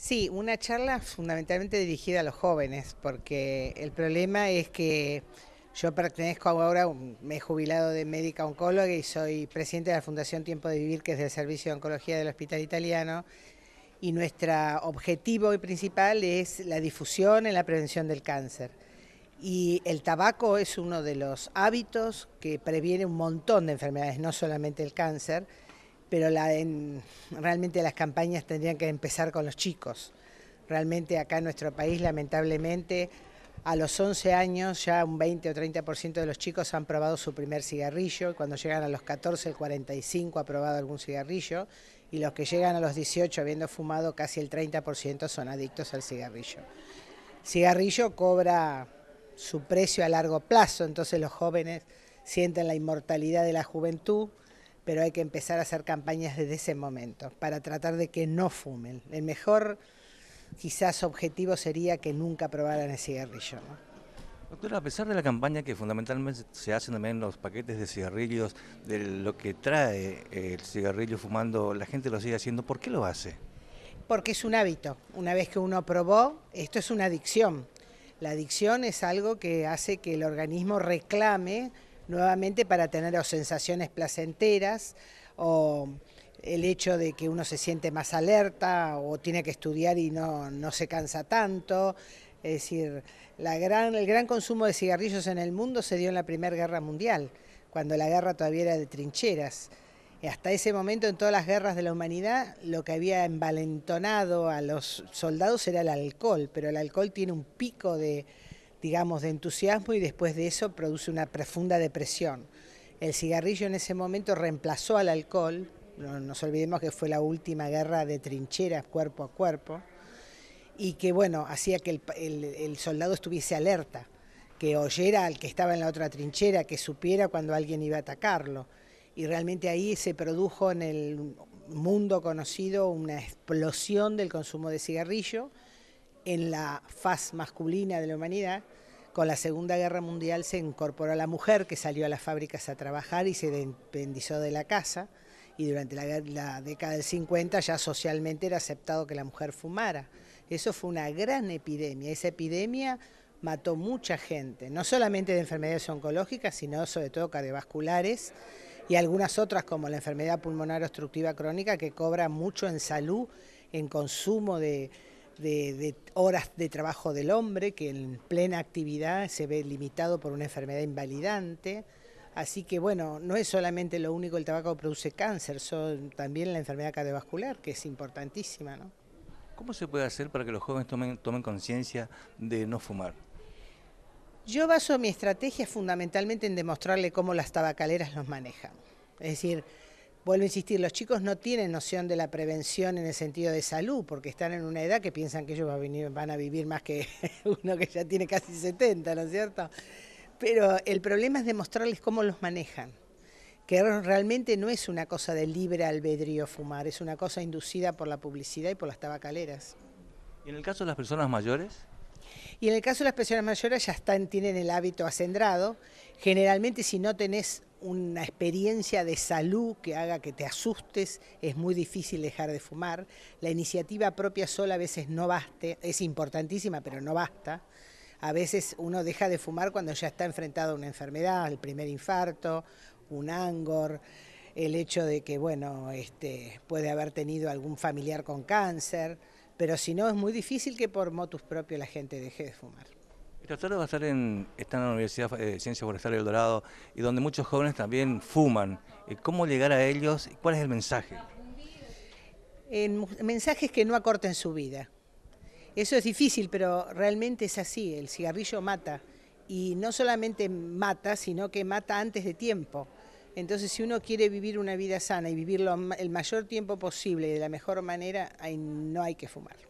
Sí, una charla fundamentalmente dirigida a los jóvenes, porque el problema es que yo pertenezco ahora, me he jubilado de médica oncóloga y soy presidente de la Fundación Tiempo de Vivir, que es del Servicio de Oncología del Hospital Italiano, y nuestro objetivo principal es la difusión en la prevención del cáncer. Y el tabaco es uno de los hábitos que previene un montón de enfermedades, no solamente el cáncer pero realmente las campañas tendrían que empezar con los chicos. Realmente acá en nuestro país, lamentablemente, a los 11 años ya un 20 o 30% de los chicos han probado su primer cigarrillo, cuando llegan a los 14 el 45 ha probado algún cigarrillo y los que llegan a los 18 habiendo fumado casi el 30% son adictos al cigarrillo. Cigarrillo cobra su precio a largo plazo, entonces los jóvenes sienten la inmortalidad de la juventud, pero hay que empezar a hacer campañas desde ese momento para tratar de que no fumen. El mejor quizás objetivo sería que nunca probaran el cigarrillo. Doctora, a pesar de la campaña que fundamentalmente se hace también en los paquetes de cigarrillos, de lo que trae eh, el cigarrillo fumando, la gente lo sigue haciendo, ¿por qué lo hace? Porque es un hábito. Una vez que uno probó, esto es una adicción. La adicción es algo que hace que el organismo reclame nuevamente para tener sensaciones placenteras o el hecho de que uno se siente más alerta o tiene que estudiar y no, no se cansa tanto. Es decir, el gran consumo de cigarrillos en el mundo se dio en la Primera Guerra Mundial, cuando la guerra todavía era de trincheras. Y hasta ese momento, en todas las guerras de la humanidad, lo que había envalentonado a los soldados era el alcohol, pero el alcohol tiene un pico de, digamos, de entusiasmo y después de eso produce una profunda depresión. El cigarrillo en ese momento reemplazó al alcohol, no nos olvidemos que fue la última guerra de trincheras cuerpo a cuerpo, y que bueno, hacía que el, el soldado estuviese alerta, que oyera al que estaba en la otra trinchera, que supiera cuando alguien iba a atacarlo. Y realmente ahí se produjo en el mundo conocido una explosión del consumo de cigarrillo en la faz masculina de la humanidad, con la Segunda Guerra Mundial se incorporó a la mujer que salió a las fábricas a trabajar y se desprendizó de la casa. Y durante la, década del 50 ya socialmente era aceptado que la mujer fumara. Eso fue una gran epidemia. Esa epidemia mató mucha gente, no solamente de enfermedades oncológicas, sino sobre todo cardiovasculares y algunas otras como la enfermedad pulmonar obstructiva crónica que cobra mucho en salud, en consumo de, de, horas de trabajo del hombre, que en plena actividad se ve limitado por una enfermedad invalidante. Así que bueno, no es solamente lo único el tabaco produce cáncer, son también la enfermedad cardiovascular, que es importantísima. ¿no? ¿Cómo se puede hacer para que los jóvenes tomen, tomen conciencia de no fumar? Yo baso mi estrategia fundamentalmente en demostrarle cómo las tabacaleras los manejan. Es decir, Vuelvo a insistir, los chicos no tienen noción de la prevención en el sentido de salud, porque están en una edad que piensan que ellos van a, vivir más que uno que ya tiene casi 70, ¿no es cierto? Pero el problema es demostrarles cómo los manejan, que realmente no es una cosa de libre albedrío fumar, es una cosa inducida por la publicidad y por las tabacaleras. ¿Y en el caso de las personas mayores? Y en el caso de las personas mayores ya están, tienen el hábito acendrado. Generalmente si no tenés una experiencia de salud que haga que te asustes, es muy difícil dejar de fumar. La iniciativa propia sola a veces no baste, es importantísima, pero no basta. A veces uno deja de fumar cuando ya está enfrentado a una enfermedad, el primer infarto, un angor, el hecho de que, bueno, este, puede haber tenido algún familiar con cáncer, pero si no es muy difícil que por motus propio la gente deje de fumar va de estar en, está en la Universidad eh, de Ciencias Forestales del Dorado y donde muchos jóvenes también fuman. Eh, ¿Cómo llegar a ellos? y ¿Cuál es el mensaje? En mensajes que no acorten su vida. Eso es difícil, pero realmente es así. El cigarrillo mata. Y no solamente mata, sino que mata antes de tiempo. Entonces, si uno quiere vivir una vida sana y vivirlo el mayor tiempo posible de la mejor manera, no hay que fumar.